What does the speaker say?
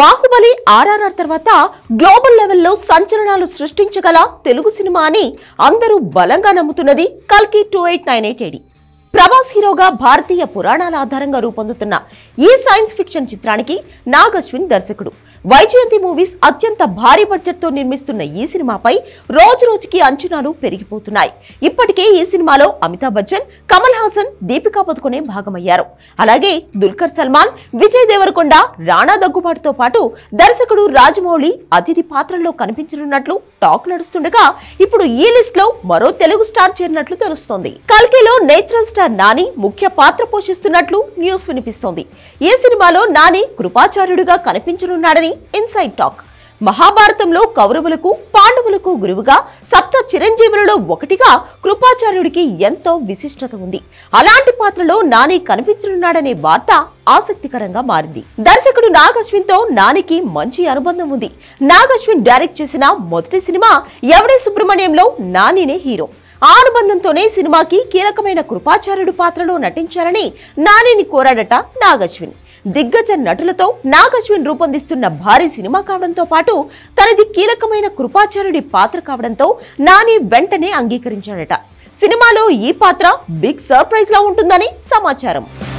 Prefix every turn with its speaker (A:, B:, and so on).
A: బాహుబలి ఆర్ఆర్ఆర్ తర్వాత గ్లోబల్ లెవెల్లో సంచలనాలు సృష్టించగల తెలుగు సినిమా అని అందరూ బలంగా నమ్ముతున్నది కల్కి two eight nine eight AD Prabhas హీరోగా భారతీయ పురాణాల ఆధారంగా రూపొందుతున్న ఈ సైన్స్ ఫిక్షన్ చిత్రానికి నాగశ్విన్ దర్శకుడు వైజయంతి మూవీస్ అత్యంత భారీ బడ్జెట్తో నిర్మిస్తున్న ఈ సినిమాపై రోజు రోజుకి అంచనాలు పెరిగిపోతున్నాయి ఇప్పటికే ఈ సినిమాలో అమితాబ్ బచ్చన్ కమల్ హాసన్ దీపికా పదుకునే భాగమయ్యారు అలాగే దుల్కర్ సల్మాన్ విజయ్ దేవరకొండ రాణా దగ్గుబాటుతో పాటు దర్శకుడు రాజమౌళి అతిథి పాత్రల్లో కనిపించనున్నట్లు టాక్ నడుస్తుండగా ఇప్పుడు ఈ లిస్ట్ లో మరో తెలుగు స్టార్ చేరినట్లు తెలుస్తోంది కల్కిలో నేచురల్ స్టార్ నాని ముఖ్య పాత్ర పోషిస్తున్నట్లు న్యూస్ వినిపిస్తోంది ఈ సినిమాలో నాని కృపాచార్యుడిగా కనిపించనున్నాడని ఇన్సైడ్ టాక్ మహాభారతంలో కౌరవులకు పాండవులకు గురువుగా సప్త చిరంజీవులలో ఒకటిగా కృపాచార్యుడికి ఎంతో విశిష్టత ఉంది అలాంటి పాత్రలో నాని కనిపించనున్నాడనే వార్త ఆసక్తికరంగా మారింది దర్శకుడు నాగశ్విన్ తో నానికి మంచి అనుబంధం ఉంది నాగశ్విన్ డైరెక్ట్ చేసిన మొదటి సినిమా ఎవడే సుబ్రహ్మణ్యంలో నానినే హీరో ఆ అనుబంధంతోనే సినిమాకి కీలకమైన కృపాచార్యుడు పాత్రలో నటించారని నానిని కోరాడట నాగశ్విన్ దిగ్గజ నటులతో నాగశ్విన్ రూపొందిస్తున్న భారీ సినిమా కావడంతో పాటు తనది కీలకమైన కృపాచార్యుడి పాత్ర కావడంతో నాని వెంటనే అంగీకరించాడట సినిమాలో ఈ పాత్ర బిగ్ సర్ప్రైజ్ లా ఉంటుందని సమాచారం